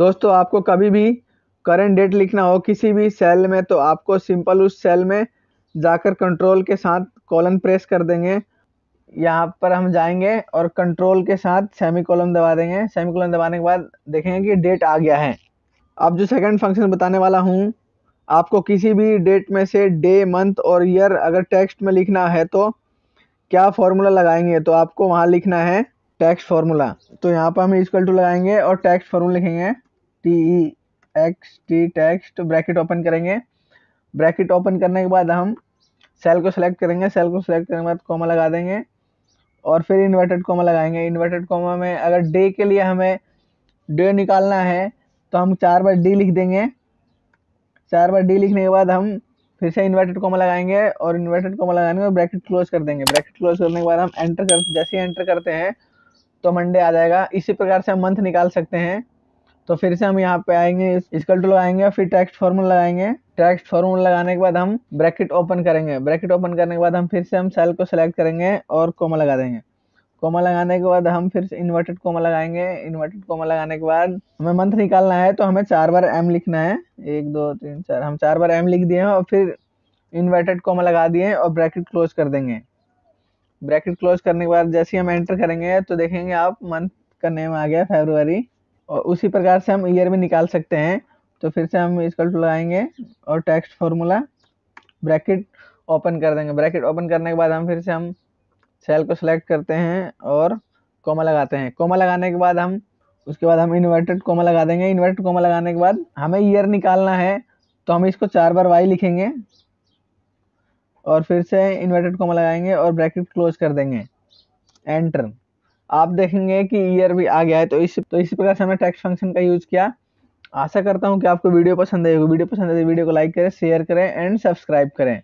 दोस्तों आपको कभी भी करंट डेट लिखना हो किसी भी सेल में तो आपको सिंपल उस सेल में जाकर कंट्रोल के साथ कॉलन प्रेस कर देंगे यहाँ पर हम जाएंगे और कंट्रोल के साथ सेमी कॉलम दबा देंगे सेमी कॉलम दबाने के बाद देखेंगे कि डेट आ गया है अब जो सेकंड फंक्शन बताने वाला हूँ आपको किसी भी डेट में से डे मंथ और ईयर अगर टेक्स्ट में लिखना है तो क्या फार्मूला लगाएंगे तो आपको वहाँ लिखना है टैक्स फार्मूला तो यहाँ पर हम इजकल टू लगाएंगे और टैक्स फार्मूला लिखेंगे T X T text bracket open करेंगे ब्रैकेट ओपन करने के बाद हम सेल को सेलेक्ट करेंगे सेल को सिलेक्ट करने के बाद कॉमा लगा देंगे और फिर इन्वर्टेड कॉमा लगाएंगे इन्वर्टेड कॉमा में अगर डे के लिए हमें डे निकालना है तो हम चार बार डी लिख देंगे चार बार डी लिखने के बाद हम फिर से इन्वर्टेड कॉमा लगाएंगे और इन्वर्टेड कॉमा लगाने के बाद ब्रैकेट क्लोज कर देंगे ब्रैकेट क्लोज करने के बाद हम एंटर कर जैसे ही एंटर करते हैं तो मंडे आ जाएगा इसी प्रकार से हम मंथ निकाल सकते हैं तो फिर से हम यहाँ पे आएंगे इसकल टू लगाएंगे फिर टेक्स्ट फॉर्मूल लगाएंगे टेक्स्ट फॉर्मूल लगाने के बाद हम ब्रैकेट ओपन करेंगे ब्रैकेट ओपन करने के बाद हम फिर से हम सेल को सेलेक्ट करेंगे और कोमा लगा देंगे कोमा लगाने के बाद हम फिर से इन्वर्टेड कोमा लगाएंगे इन्वर्टेड कोमा लगाने के बाद हमें मंथ निकालना है तो हमें चार बार एम लिखना है एक दो तीन चार हम चार बार एम लिख दिए हैं और फिर इन्वर्टेड कोमा लगा दिए और ब्रैकेट क्लोज कर देंगे ब्रैकेट क्लोज करने के बाद जैसे ही हम एंटर करेंगे तो देखेंगे आप मंथ का नेम आ गया फेबरवरी और उसी प्रकार से हम ईयर भी निकाल सकते हैं तो फिर से हम इसकल लगाएंगे और टेक्स्ट फॉर्मूला ब्रैकेट ओपन कर देंगे ब्रैकेट ओपन करने के बाद हम फिर से हम सेल को सिलेक्ट करते हैं और कोमा लगाते हैं कोमा लगाने के बाद हम उसके बाद हम इन्वर्टेड कोमा लगा देंगे इन्वर्टेड कोमा लगाने के बाद हमें ईयर निकालना है तो हम इसको चार बार वाई लिखेंगे और फिर से इन्वर्टेड कोमा लगाएंगे और ब्रैकेट क्लोज कर देंगे एंटर आप देखेंगे कि ईयर भी आ गया है तो इस तो इसी प्रकार से हमने टेक्स्ट फंक्शन का यूज़ किया आशा करता हूँ कि आपको वीडियो पसंद आएगी वीडियो पसंद आए तो वीडियो को लाइक करें शेयर करें एंड सब्सक्राइब करें